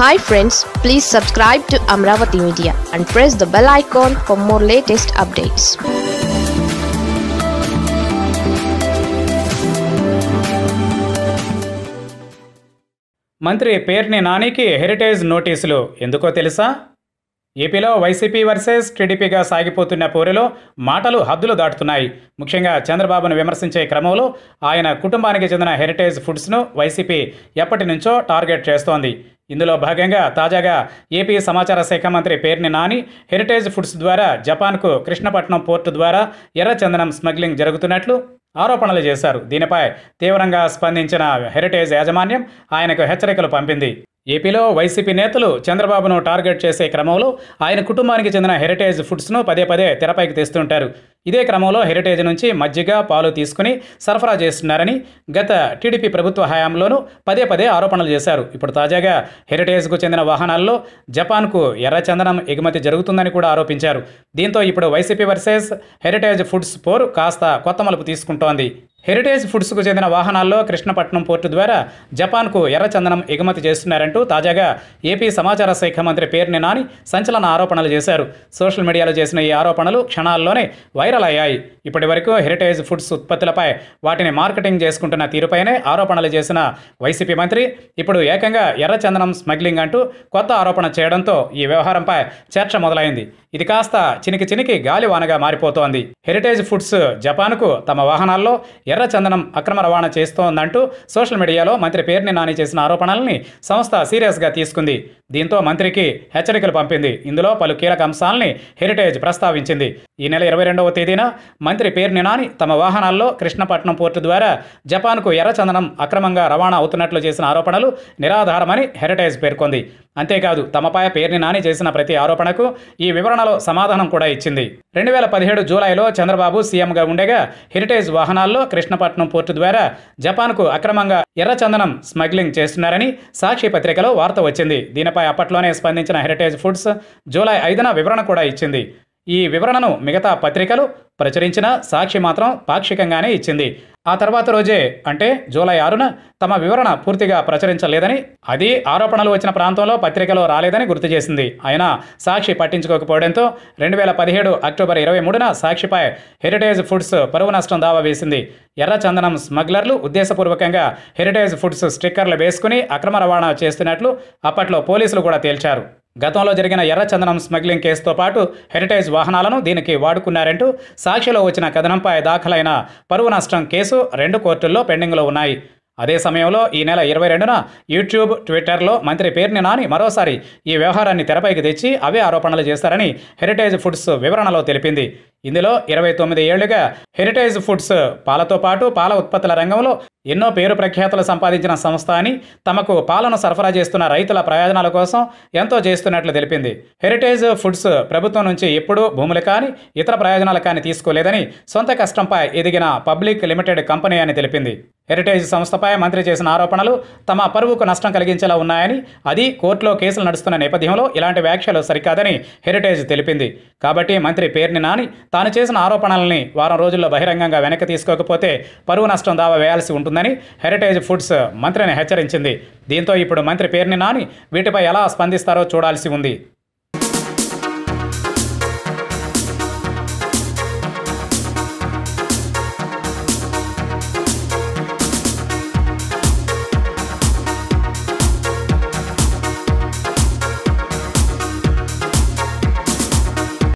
hi friends please subscribe to Amaravati media and press the bell icon for more latest updates మంత్రి పేర్ని నానికి heritage నోటీసులు ఎందుకో తెలుసా ఏపీలో వైసీపీ వర్సెస్ టీడీపీగా సాగిపోతున్న పోరులో మాటలు హద్దులు దాటుతున్నాయి ముఖ్యంగా చంద్రబాబును విమర్శించే క్రమంలో ఆయన కుటుంబానికి చెందిన హెరిటేజ్ ఫుడ్స్ను వైసీపీ ఎప్పటి నుంచో టార్గెట్ చేస్తోంది ఇందులో భాగంగా తాజాగా ఏపీ సమాచార శాఖ మంత్రి పేర్ని నాని హెరిటేజ్ ఫుడ్స్ ద్వారా జపాన్కు కృష్ణపట్నం పోర్టు ద్వారా ఎర్రచందనం స్మగ్లింగ్ జరుగుతున్నట్లు ఆరోపణలు చేశారు దీనిపై తీవ్రంగా స్పందించిన హెరిటేజ్ యాజమాన్యం ఆయనకు హెచ్చరికలు పంపింది ఏపీలో వైసీపీ నేతలు చంద్రబాబును టార్గెట్ చేసే క్రమంలో ఆయన కుటుంబానికి చెందిన హెరిటేజ్ ఫుడ్స్ను పదే పదే తెరపైకి తెస్తుంటారు ఇదే క్రమంలో హెరిటేజ్ నుంచి మజ్జిగ పాలు తీసుకుని సరఫరా చేస్తున్నారని గత టీడీపీ ప్రభుత్వ హయాంలోనూ పదే పదే ఆరోపణలు చేశారు ఇప్పుడు తాజాగా హెరిటేజ్కు చెందిన వాహనాల్లో జపాన్కు ఎర్రచందనం ఎగుమతి జరుగుతుందని కూడా ఆరోపించారు దీంతో ఇప్పుడు వైసీపీ వర్సెస్ హెరిటేజ్ ఫుడ్స్ పోరు కాస్త కొత్త మలుపు తీసుకుంటోంది హెరిటేజ్ ఫుడ్స్కు చెందిన వాహనాల్లో కృష్ణపట్నం పోర్టు ద్వారా జపాన్కు ఎర్రచందనం ఎగుమతి చేస్తున్నారంటూ తాజాగా ఏపీ సమాచార శాఖ మంత్రి పేర్ని నాని సంచలన ఆరోపణలు చేశారు సోషల్ మీడియాలో చేసిన ఈ ఆరోపణలు క్షణాల్లోనే వైరల్ అయ్యాయి ఇప్పటి వరకు హెరిటేజ్ ఫుడ్స్ ఉత్పత్తులపై వాటిని మార్కెటింగ్ చేసుకుంటున్న తీరుపైనే ఆరోపణలు చేసిన వైసీపీ మంత్రి ఇప్పుడు ఏకంగా ఎర్రచందనం స్మగ్లింగ్ అంటూ కొత్త ఆరోపణ చేయడంతో ఈ వ్యవహారంపై చర్చ మొదలైంది ఇది కాస్త చినికి చినికి గాలివానగా మారిపోతోంది హెరిటేజ్ ఫుడ్స్ జపాన్కు తమ వాహనాల్లో ఎర్రచందనం అక్రమ రవాణా చేస్తోందంటూ సోషల్ మీడియాలో మంత్రి పేరుని నాని చేసిన ఆరోపణల్ని సంస్థ సీరియస్గా తీసుకుంది దీంతో మంత్రికి హెచ్చరికలు పంపింది ఇందులో పలు కీలక అంశాలని హెరిటేజ్ ప్రస్తావించింది ఈ నెల ఇరవై రెండవ తేదీన మంత్రి పేరు నాని తమ వాహనాల్లో కృష్ణపట్నం పోర్టు ద్వారా జపాన్కు ఎర్రచందనం అక్రమంగా రవాణా అవుతున్నట్లు చేసిన ఆరోపణలు నిరాధారమని హెరిటేజ్ పేర్కొంది అంతేకాదు తమపై పేర్ని నాని చేసిన ప్రతి ఆరోపణకు ఈ వివరణలో సమాధానం కూడా ఇచ్చింది రెండు వేల పదిహేడు జూలైలో చంద్రబాబు సీఎంగా ఉండగా హెరిటేజ్ వాహనాల్లో కృష్ణపట్నం పోర్టు ద్వారా జపాన్కు అక్రమంగా ఎర్రచందనం స్మగ్లింగ్ చేస్తున్నారని సాక్షి పత్రికలో వార్త వచ్చింది దీనిపై అప్పట్లోనే స్పందించిన హెరిటేజ్ ఫుడ్స్ జూలై ఐదున వివరణ కూడా ఇచ్చింది ఈ వివరణను మిగతా పత్రికలు ప్రచురించిన సాక్షి మాత్రం పాక్షికంగానే ఇచ్చింది ఆ తర్వాత రోజే అంటే జూలై ఆరున తమ వివరణ పూర్తిగా ప్రచురించలేదని అది ఆరోపణలు వచ్చిన ప్రాంతంలో పత్రికలో రాలేదని గుర్తు చేసింది అయినా సాక్షి పట్టించుకోకపోవడంతో రెండు వేల పదిహేడు అక్టోబర్ ఇరవై మూడున సాక్షిపై హెరిటేజ్ ఫుడ్స్ పరువు నష్టం దావా వేసింది ఎర్ర చందనం స్మగ్లర్లు ఉద్దేశపూర్వకంగా హెరిటేజ్ ఫుడ్స్ స్టిక్కర్లు వేసుకుని అక్రమ రవాణా చేస్తున్నట్లు అప్పట్లో పోలీసులు కూడా తేల్చారు గతంలో జరిగిన ఎర్ర చందనం స్మగ్లింగ్ కేసుతో పాటు హెరిటేజ్ వాహనాలను దీనికి వాడుకున్నారంటూ సాక్షిలో వచ్చిన కథనంపై దాఖలైన పరువు నష్టం కేసు రెండు కోర్టుల్లో పెండింగ్లో ఉన్నాయి అదే సమయంలో ఈ నెల ఇరవై రెండున యూట్యూబ్ ట్విట్టర్లో మంత్రి పేరుని నాని మరోసారి ఈ వ్యవహారాన్ని తెరపైకి తెచ్చి అవే ఆరోపణలు చేస్తారని హెరిటేజ్ ఫుడ్స్ వివరణలో తెలిపింది ఇందులో ఇరవై తొమ్మిది ఏళ్లుగా హెరిటేజ్ ఫుడ్స్ పాలతో పాటు పాల ఉత్పత్తుల రంగంలో ఎన్నో పేరు ప్రఖ్యాతులు సంపాదించిన సంస్థ అని తమకు పాలను సరఫరా చేస్తున్న రైతుల ప్రయోజనాల కోసం ఎంతో చేస్తున్నట్లు తెలిపింది హెరిటేజ్ ఫుడ్స్ ప్రభుత్వం నుంచి ఎప్పుడూ భూములు కానీ ఇతర ప్రయోజనాలు కానీ తీసుకోలేదని సొంత కష్టంపై ఎదిగిన పబ్లిక్ లిమిటెడ్ కంపెనీ అని తెలిపింది హెరిటేజ్ సంస్థపై మంత్రి చేసిన ఆరోపణలు తమ పరువుకు నష్టం కలిగించేలా ఉన్నాయని అది కోర్టులో కేసులు నడుస్తున్న నేపథ్యంలో ఇలాంటి వ్యాఖ్యలు సరికాదని హెరిటేజ్ తెలిపింది కాబట్టి మంత్రి పేర్ని నాని తాను చేసిన ఆరోపణల్ని వారం రోజుల్లో బహిరంగంగా వెనక్కి తీసుకోకపోతే పరువు నష్టం దావా వేయాల్సి ఉంటుందని హెరిటేజ్ ఫుడ్స్ మంత్రిని హెచ్చరించింది దీంతో ఇప్పుడు మంత్రి పేరుని నాని వీటిపై ఎలా స్పందిస్తారో చూడాల్సి ఉంది